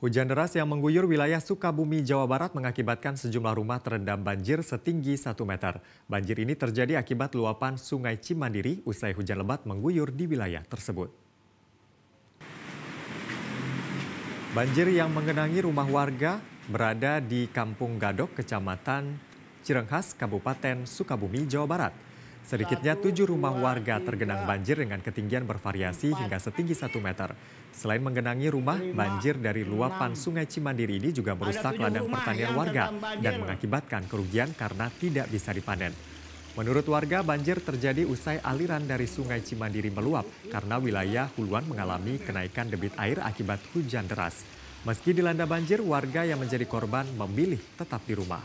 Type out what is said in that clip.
Hujan deras yang mengguyur wilayah Sukabumi, Jawa Barat mengakibatkan sejumlah rumah terendam banjir setinggi 1 meter. Banjir ini terjadi akibat luapan sungai Cimandiri usai hujan lebat mengguyur di wilayah tersebut. Banjir yang mengenangi rumah warga berada di Kampung Gadok, Kecamatan Cirenghas, Kabupaten Sukabumi, Jawa Barat. Sedikitnya tujuh rumah warga tergenang banjir dengan ketinggian bervariasi hingga setinggi satu meter. Selain menggenangi rumah, banjir dari luapan sungai Cimandiri ini juga merusak ladang pertanian warga dan mengakibatkan kerugian karena tidak bisa dipanen. Menurut warga, banjir terjadi usai aliran dari sungai Cimandiri meluap karena wilayah huluan mengalami kenaikan debit air akibat hujan deras. Meski dilanda banjir, warga yang menjadi korban memilih tetap di rumah.